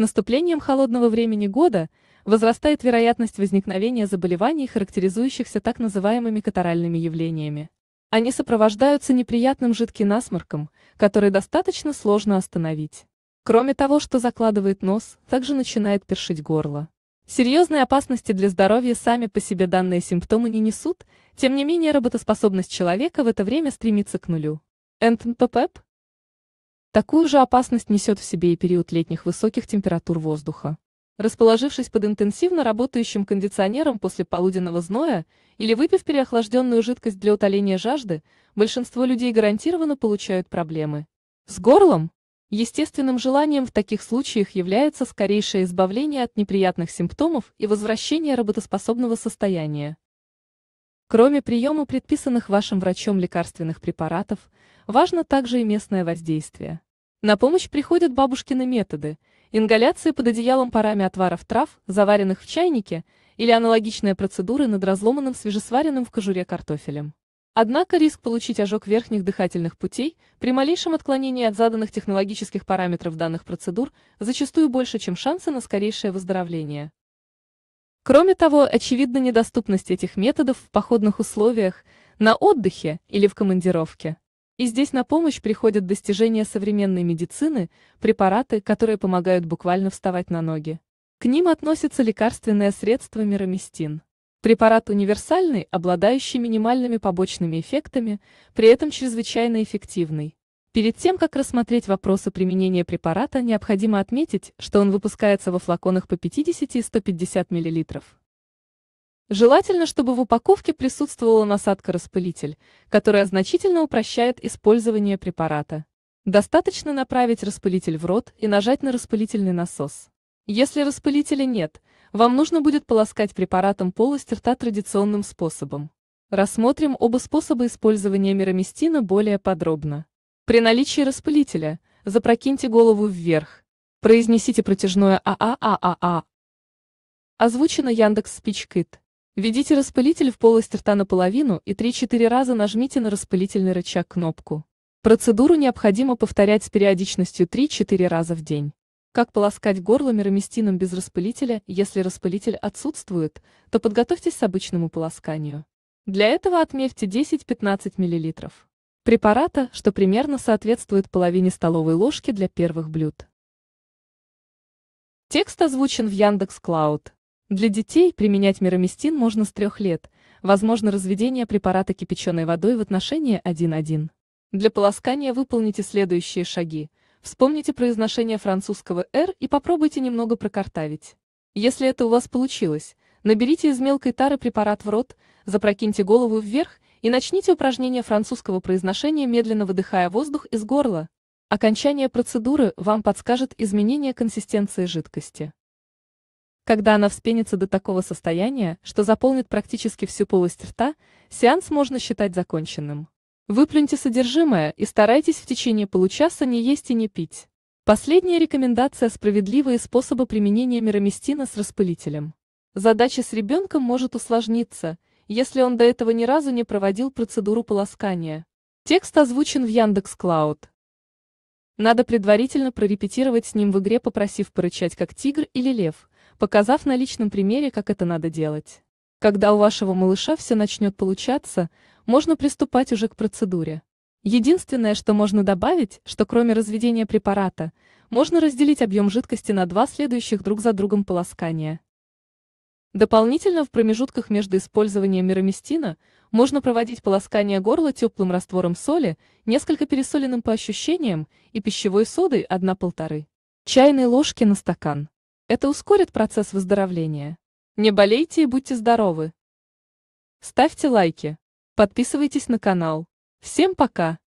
наступлением холодного времени года возрастает вероятность возникновения заболеваний, характеризующихся так называемыми катаральными явлениями. Они сопровождаются неприятным жидким насморком, который достаточно сложно остановить. Кроме того, что закладывает нос, также начинает першить горло. Серьезной опасности для здоровья сами по себе данные симптомы не несут, тем не менее работоспособность человека в это время стремится к нулю. НТПП Такую же опасность несет в себе и период летних высоких температур воздуха. Расположившись под интенсивно работающим кондиционером после полуденного зноя или выпив переохлажденную жидкость для утоления жажды, большинство людей гарантированно получают проблемы. С горлом? Естественным желанием в таких случаях является скорейшее избавление от неприятных симптомов и возвращение работоспособного состояния. Кроме приема предписанных вашим врачом лекарственных препаратов, важно также и местное воздействие. На помощь приходят бабушкины методы – ингаляции под одеялом парами отваров трав, заваренных в чайнике, или аналогичные процедуры над разломанным свежесваренным в кожуре картофелем. Однако риск получить ожог верхних дыхательных путей при малейшем отклонении от заданных технологических параметров данных процедур зачастую больше, чем шансы на скорейшее выздоровление. Кроме того, очевидна недоступность этих методов в походных условиях, на отдыхе или в командировке. И здесь на помощь приходят достижения современной медицины, препараты, которые помогают буквально вставать на ноги. К ним относятся лекарственное средство мироместин. Препарат универсальный, обладающий минимальными побочными эффектами, при этом чрезвычайно эффективный. Перед тем, как рассмотреть вопросы применения препарата, необходимо отметить, что он выпускается во флаконах по 50 и 150 мл. Желательно, чтобы в упаковке присутствовала насадка-распылитель, которая значительно упрощает использование препарата. Достаточно направить распылитель в рот и нажать на распылительный насос. Если распылителя нет, вам нужно будет полоскать препаратом полость рта традиционным способом. Рассмотрим оба способа использования мироместина более подробно. При наличии распылителя запрокиньте голову вверх. Произнесите протяжное ААААА. Озвучено Яндекс Спичкит. Введите распылитель в полость рта наполовину и 3-4 раза нажмите на распылительный рычаг кнопку. Процедуру необходимо повторять с периодичностью 3-4 раза в день. Как полоскать горло мироместином без распылителя, если распылитель отсутствует, то подготовьтесь к обычному полосканию. Для этого отмерьте 10-15 миллилитров. Препарата, что примерно соответствует половине столовой ложки для первых блюд. Текст озвучен в Яндекс Клауд. Для детей применять мироместин можно с трех лет. Возможно разведение препарата кипяченой водой в отношении 1-1. Для полоскания выполните следующие шаги. Вспомните произношение французского «р» и попробуйте немного прокартавить. Если это у вас получилось, наберите из мелкой тары препарат в рот, запрокиньте голову вверх и начните упражнение французского произношения, медленно выдыхая воздух из горла. Окончание процедуры вам подскажет изменение консистенции жидкости. Когда она вспенится до такого состояния, что заполнит практически всю полость рта, сеанс можно считать законченным. Выплюньте содержимое и старайтесь в течение получаса не есть и не пить. Последняя рекомендация – справедливые способы применения мироместина с распылителем. Задача с ребенком может усложниться – если он до этого ни разу не проводил процедуру полоскания. Текст озвучен в Яндекс Клауд. Надо предварительно прорепетировать с ним в игре, попросив порычать как тигр или лев, показав на личном примере, как это надо делать. Когда у вашего малыша все начнет получаться, можно приступать уже к процедуре. Единственное, что можно добавить, что кроме разведения препарата, можно разделить объем жидкости на два следующих друг за другом полоскания. Дополнительно в промежутках между использованием мироместина можно проводить полоскание горла теплым раствором соли, несколько пересоленным по ощущениям, и пищевой содой 1-1,5 чайной ложки на стакан. Это ускорит процесс выздоровления. Не болейте и будьте здоровы! Ставьте лайки, подписывайтесь на канал. Всем пока!